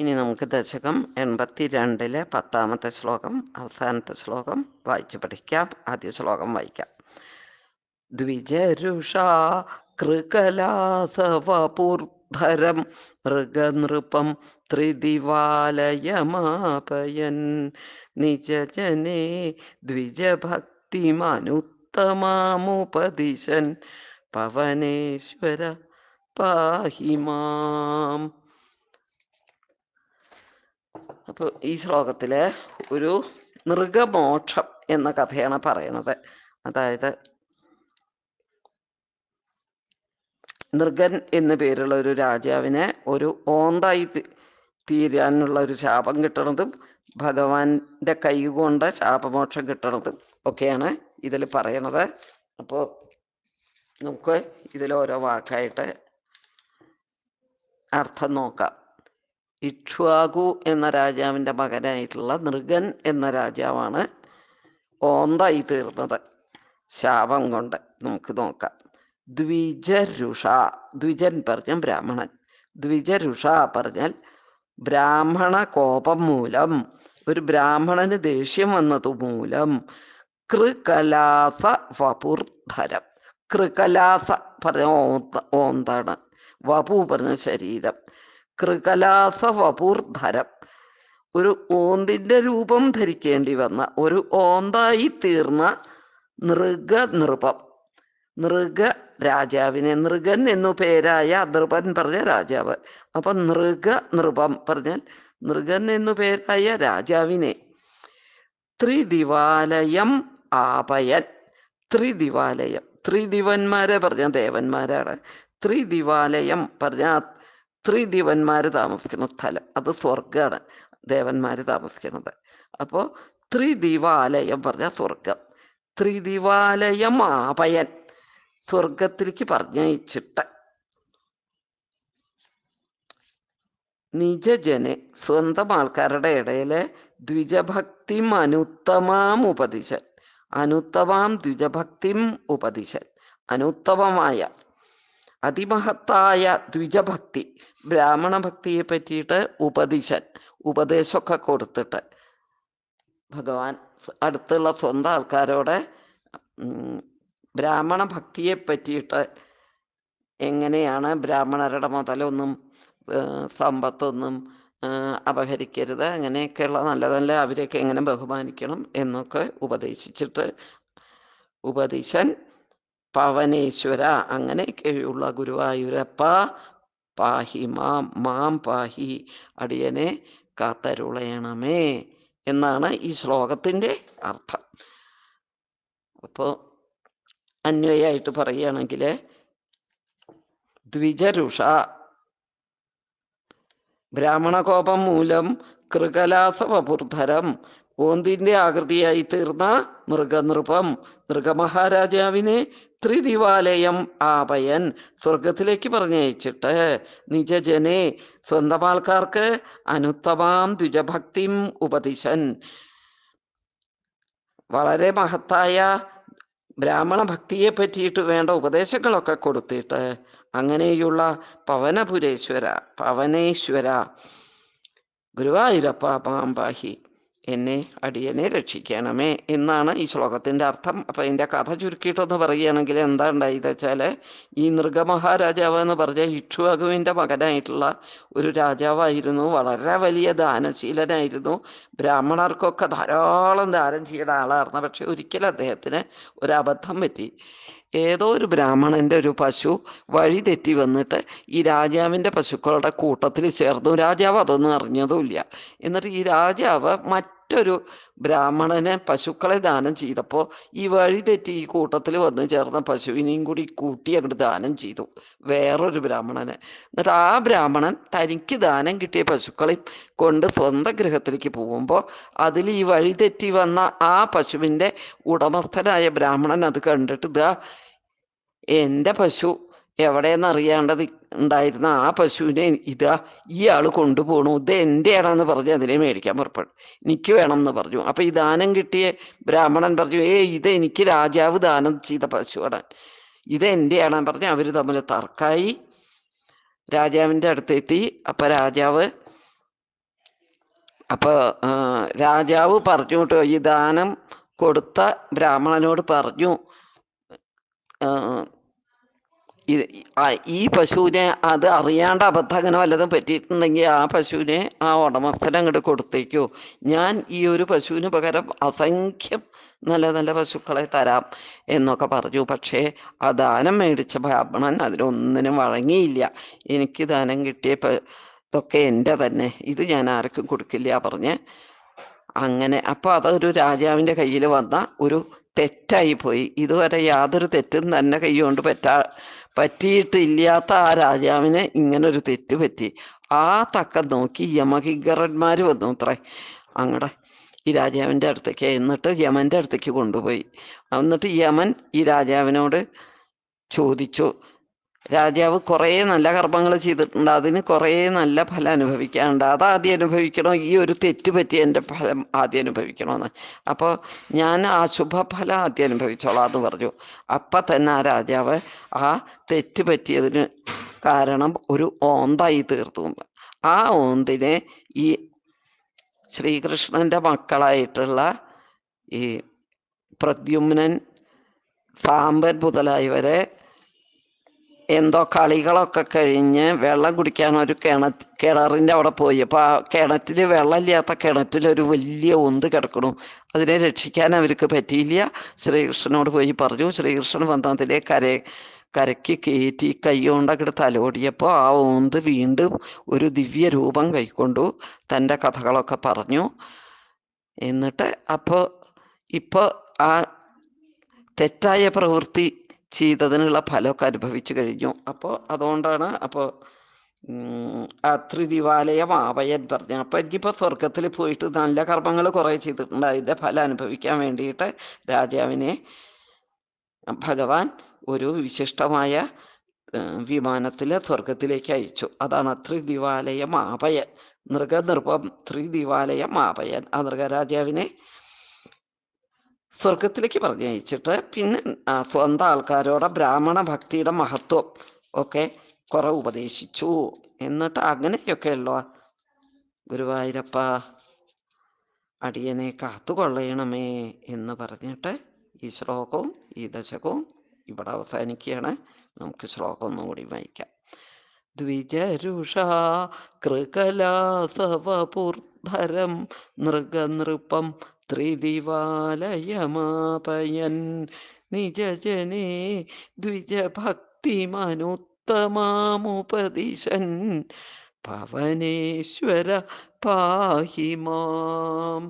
ഇനി നമുക്ക് ദശകം എൺപത്തി രണ്ടിലെ പത്താമത്തെ ശ്ലോകം അവസാനത്തെ ശ്ലോകം വായിച്ചു പഠിക്കാം ആദ്യ ശ്ലോകം വായിക്കാം ദ്വിജരുഷാ കൃകലാസവപൂർധരം മൃഗനൃപം ത്രിദിവാലയമാപയൻ നിജജനേ ദ്വിജഭക്തിമനുത്തമാമുപദിശൻ പവനേശ്വര പാഹിമാം അപ്പോൾ ഈ ശ്ലോകത്തിൽ ഒരു മൃഗമോക്ഷം എന്ന കഥയാണ് പറയണത് അതായത് നൃഗൻ എന്ന പേരുള്ള ഒരു രാജാവിനെ ഒരു ഓന്തായി തീരാനുള്ള ഒരു ശാപം കിട്ടണതും ഭഗവാന്റെ കൈകൊണ്ട് ശാപമോക്ഷം കിട്ടണതും ഒക്കെയാണ് ഇതിൽ പറയണത് അപ്പോൾ നമുക്ക് ഇതിലോരോ ഓരോ വാക്കായിട്ട് അർത്ഥം നോക്കാം ഇക്ഷ്വാകു എന്ന രാജാവിൻ്റെ മകനായിട്ടുള്ള നൃഗൻ എന്ന രാജാവാണ് ഓന്തായി തീർന്നത് ശാപം കൊണ്ട് നമുക്ക് നോക്കാം ദ്വിജരുഷ ദ്വിജൻ പറഞ്ഞ ബ്രാഹ്മണൻ ദ്വിജരുഷ പറഞ്ഞാൽ ബ്രാഹ്മണ കോപം മൂലം ഒരു ബ്രാഹ്മണന് ദേഷ്യം വന്നതു മൂലം കൃകലാസ വപുർധരം കൃകലാസ പറഞ്ഞ ഓന്താണ് വപു പറഞ്ഞ ശരീരം കൃകലാസവപൂർധരം ഒരു ഓന്തിൻ്റെ രൂപം ധരിക്കേണ്ടി വന്ന ഒരു ഓന്തായി തീർന്ന നൃപം നൃഗ രാജാവിനെ നൃഗൻ എന്നു പേരായ നൃപൻ പറഞ്ഞ രാജാവ് അപ്പൊ നൃഗ നൃപം പറഞ്ഞാൽ നൃഗൻ എന്നു പേരായ രാജാവിനെ ത്രിദിവാലയം ആപയൻ ത്രിദിവാലയം ത്രിദിവന്മാരെ പറഞ്ഞ ദേവന്മാരാണ് ത്രിദിവാലയം പറഞ്ഞ ത്രിദേവന്മാർ താമസിക്കുന്ന സ്ഥലം അത് സ്വർഗമാണ് ദേവന്മാർ താമസിക്കുന്നത് അപ്പോൾ ത്രിദീവാലയം പറഞ്ഞ സ്വർഗം ത്രിദിവാലയം ആപയൻ സ്വർഗത്തിലേക്ക് പറഞ്ഞയച്ചിട്ട് നിജജനെ സ്വന്തം ആൾക്കാരുടെ ഇടയിലെ ദ്വിജഭക്തിം അനുത്തമാം ഉപദിശൻ അനുത്തമാം ദ്വിജഭക്തിം ഉപദിശൻ അനുത്തമമായ അതിമഹത്തായ ദ്വിജഭക്തി ബ്രാഹ്മണ ഭക്തിയെ പറ്റിയിട്ട് ഉപദിശൻ ഉപദേശമൊക്കെ കൊടുത്തിട്ട് ഭഗവാൻ അടുത്തുള്ള സ്വന്തം ആൾക്കാരോടെ ബ്രാഹ്മണ ഭക്തിയെ പറ്റിയിട്ട് എങ്ങനെയാണ് ബ്രാഹ്മണരുടെ മുതലൊന്നും സമ്പത്തൊന്നും അപഹരിക്കരുത് അങ്ങനെയൊക്കെയുള്ള നല്ല നല്ല അവരെയൊക്കെ എങ്ങനെ ബഹുമാനിക്കണം എന്നൊക്കെ ഉപദേശിച്ചിട്ട് ഉപദേശൻ പവനേശ്വര അങ്ങനെയൊക്കെയുള്ള ഗുരുവായൂരപ്പ പാഹി മാം മാം പാഹി അടിയനെ കാത്തരുളയണമേ എന്നാണ് ഈ ശ്ലോകത്തിൻ്റെ അർത്ഥം അപ്പോൾ അന്വയായിട്ട് പറയുകയാണെങ്കിൽ ദ്വിജരുഷ ബ്രാഹ്മണകോപം മൂലം കൃകലാസവപുർധരം ഓന്തിൻ്റെ ആകൃതിയായി തീർന്ന മൃഗനൃപം മൃഗമഹാരാജാവിനെ ത്രിദിവാലയം ആപയൻ സ്വർഗത്തിലേക്ക് പറഞ്ഞയച്ചിട്ട് നിജജനെ സ്വന്തം ആൾക്കാർക്ക് അനുത്തമാം ദ്വിജഭക്തിം ഉപദിശൻ വളരെ മഹത്തായ ബ്രാഹ്മണ ഭക്തിയെ പറ്റിയിട്ട് വേണ്ട ഉപദേശങ്ങളൊക്കെ കൊടുത്തിട്ട് അങ്ങനെയുള്ള പവനപുരേശ്വര പവനേശ്വര ഗുരുവായൂരപ്പ പാമ്പാഹി എന്നെ അടിയനെ രക്ഷിക്കണമേ എന്നാണ് ഈ ശ്ലോകത്തിൻ്റെ അർത്ഥം അപ്പം എൻ്റെ കഥ ചുരുക്കിയിട്ടൊന്ന് പറയുകയാണെങ്കിൽ എന്താ ഉണ്ടായത് വെച്ചാൽ ഈ നൃഗമഹാരാജാവ് എന്ന് പറഞ്ഞ ഇക്ഷുവകുവിൻ്റെ മകനായിട്ടുള്ള ഒരു രാജാവായിരുന്നു വളരെ വലിയ ദാനശീലനായിരുന്നു ബ്രാഹ്മണർക്കൊക്കെ ധാരാളം ദാനം ചെയ്യുന്ന ആളായിരുന്നു പക്ഷെ ഒരിക്കലും അദ്ദേഹത്തിന് ഒരു അബദ്ധം പറ്റി ഏതോ ഒരു ബ്രാഹ്മണൻ്റെ ഒരു പശു വഴി തെറ്റി വന്നിട്ട് ഈ രാജാവിൻ്റെ പശുക്കളുടെ കൂട്ടത്തിൽ ചേർന്നു രാജാവ് അതൊന്നും അറിഞ്ഞതുമില്ല എന്നിട്ട് ഈ രാജാവ് മറ്റ് മറ്റൊരു ബ്രാഹ്മണനെ പശുക്കളെ ദാനം ചെയ്തപ്പോൾ ഈ വഴി തെറ്റി ഈ കൂട്ടത്തിൽ വന്ന് ചേർന്ന പശുവിനെയും കൂടി കൂട്ടി അങ്ങോട്ട് ദാനം ചെയ്തു വേറൊരു ബ്രാഹ്മണനെ എന്നിട്ട് ആ ബ്രാഹ്മണൻ തനിക്ക് ദാനം കിട്ടിയ പശുക്കളെയും കൊണ്ട് സ്വന്തം ഗൃഹത്തിലേക്ക് പോകുമ്പോൾ അതിൽ ഈ വഴി തെറ്റി വന്ന ആ പശുവിൻ്റെ ഉടമസ്ഥനായ ബ്രാഹ്മണൻ അത് കണ്ടിട്ട് ദാ എൻ്റെ പശു എവിടെയെന്ന് അറിയാണ്ടത് ഉണ്ടായിരുന്ന ആ പശുവിനെ ഇതാ ഇയാൾ കൊണ്ടുപോകണു ഇത് എൻ്റെയാണെന്ന് പറഞ്ഞ് അതിനെ മേടിക്കാൻ പുറപ്പെടും എനിക്ക് വേണം എന്ന് പറഞ്ഞു അപ്പൊ ഈ ദാനം കിട്ടിയ ബ്രാഹ്മണൻ പറഞ്ഞു ഏ ഇത് എനിക്ക് രാജാവ് ദാനം ചെയ്ത പശുവാണ് ഇത് എൻ്റെയാണെന്ന് പറഞ്ഞ് അവര് തമ്മിൽ തർക്കായി രാജാവിൻ്റെ അടുത്തെത്തി അപ്പൊ രാജാവ് അപ്പൊ രാജാവ് പറഞ്ഞു കേട്ടോ ഈ ദാനം കൊടുത്ത ബ്രാഹ്മണനോട് പറഞ്ഞു ഈ പശുവിനെ അത് അറിയാണ്ട് അബദ്ധങ്ങനെ വല്ലതും പറ്റിയിട്ടുണ്ടെങ്കിൽ ആ പശുവിനെ ആ ഉടമസ്ഥനെ അങ്ങോട്ട് കൊടുത്തേക്കോ ഞാൻ ഈ ഒരു പശുവിന് പകരം അസംഖ്യം നല്ല നല്ല പശുക്കളെ തരാം എന്നൊക്കെ പറഞ്ഞു പക്ഷേ ആ ദാനം മേടിച്ച ബ്രാഹ്മണൻ അതിനൊന്നിനും വഴങ്ങിയില്ല എനിക്ക് ദാനം കിട്ടിയ ഇതൊക്കെ എൻ്റെ തന്നെ ഇത് ഞാൻ ആർക്കും കൊടുക്കില്ല പറഞ്ഞ് അങ്ങനെ അപ്പോൾ അതൊരു രാജാവിൻ്റെ കയ്യിൽ വന്ന ഒരു തെറ്റായി പോയി ഇതുവരെ യാതൊരു തെറ്റും തന്നെ കൊണ്ട് പറ്റാ പറ്റിയിട്ടില്ലാത്ത ആ രാജാവിന് ഇങ്ങനൊരു തെറ്റ് പറ്റി ആ തക്ക നോക്കി യമഹിഗറന്മാർ വന്നു അത്രേ അങ്ങടെ ഈ രാജാവിൻ്റെ അടുത്തേക്ക് എന്നിട്ട് യമൻ്റെ അടുത്തേക്ക് കൊണ്ടുപോയി എന്നിട്ട് യമൻ ഈ രാജാവിനോട് ചോദിച്ചു രാജാവ് കുറേ നല്ല കർമ്മങ്ങൾ ചെയ്തിട്ടുണ്ട് അതിന് കുറേ നല്ല ഫലം അനുഭവിക്കാനുണ്ട് അത് ആദ്യം അനുഭവിക്കണം ഈ ഒരു തെറ്റ് പറ്റി എൻ്റെ ഫലം ആദ്യം അനുഭവിക്കണമെന്ന് അപ്പോൾ ഞാൻ ആ ശുഭഫലം ആദ്യം അനുഭവിച്ചോളാം എന്ന് പറഞ്ഞു അപ്പം തന്നെ ആ രാജാവ് ആ തെറ്റ് പറ്റിയതിന് കാരണം ഒരു ഓന്തായി തീർത്തു ആ ഓന്തിനെ ഈ ശ്രീകൃഷ്ണൻ്റെ മക്കളായിട്ടുള്ള ഈ പ്രദ്യുമ്നൻ സാമ്പൻ മുതലായവരെ എന്തോ കളികളൊക്കെ കഴിഞ്ഞ് വെള്ളം കുടിക്കാൻ ഒരു കിണ കിണറിൻ്റെ അവിടെ പോയി അപ്പോൾ ആ കിണറ്റിൽ വെള്ളമില്ലാത്ത കിണറ്റിൽ ഒരു വലിയ ഒന്ത് കിടക്കണു അതിനെ രക്ഷിക്കാൻ അവർക്ക് പറ്റിയില്ല ശ്രീകൃഷ്ണനോട് പോയി പറഞ്ഞു ശ്രീകൃഷ്ണൻ അതിലെ കര കരയ്ക്ക് കയറ്റി കൈകൊണ്ടങ്ങട് തലോടിയപ്പോൾ ആ ഓന്ത് വീണ്ടും ഒരു ദിവ്യ രൂപം കൈക്കൊണ്ടു തൻ്റെ കഥകളൊക്കെ പറഞ്ഞു എന്നിട്ട് അപ്പോൾ ഇപ്പോൾ ആ തെറ്റായ പ്രവൃത്തി ചെയ്തതിനുള്ള ഫലമൊക്കെ അനുഭവിച്ചു കഴിഞ്ഞു അപ്പോൾ അതുകൊണ്ടാണ് അപ്പോൾ അത്രിദിവാലയം ആവയൻ പറഞ്ഞു അപ്പം ഇനിയിപ്പോൾ സ്വർഗത്തിൽ പോയിട്ട് നല്ല കർമ്മങ്ങൾ കുറേ ചെയ്തിട്ടുണ്ട് അതിൻ്റെ ഫലം അനുഭവിക്കാൻ വേണ്ടിയിട്ട് രാജാവിനെ ഭഗവാൻ ഒരു വിശിഷ്ടമായ വിമാനത്തിൽ സ്വർഗത്തിലേക്ക് അയച്ചു അതാണ് ത്രിദിവാലയം ആവയൻ നൃഗനിർഭം ത്രിദിവാലയം ആവയൻ ആ നൃഗരാജാവിനെ സ്വർഗത്തിലേക്ക് പറഞ്ഞയച്ചിട്ട് പിന്നെ സ്വന്തം ആൾക്കാരോട് ബ്രാഹ്മണ ഭക്തിയുടെ മഹത്വം ഒക്കെ കുറെ ഉപദേശിച്ചു എന്നിട്ട് അങ്ങനെയൊക്കെയുള്ള ഗുരുവായൂരപ്പ അടിയനെ കാത്തുകൊള്ളയണമേ എന്ന് പറഞ്ഞിട്ട് ഈ ശ്ലോകവും ഈ ദശകവും ഇവിടെ അവസാനിക്കുകയാണ് നമുക്ക് ശ്ലോകം ഒന്നും കൂടി വായിക്കാം ദ്വിജരുഷ കൃകലാസവപൂർധരം നൃഗനൃപം ത്രിദിവാലയമാപയൻ നിജജനെ ദ്വിജഭക്തിമനുത്തമാമുപദിശൻ പവനേശ്വര പാഹി മാം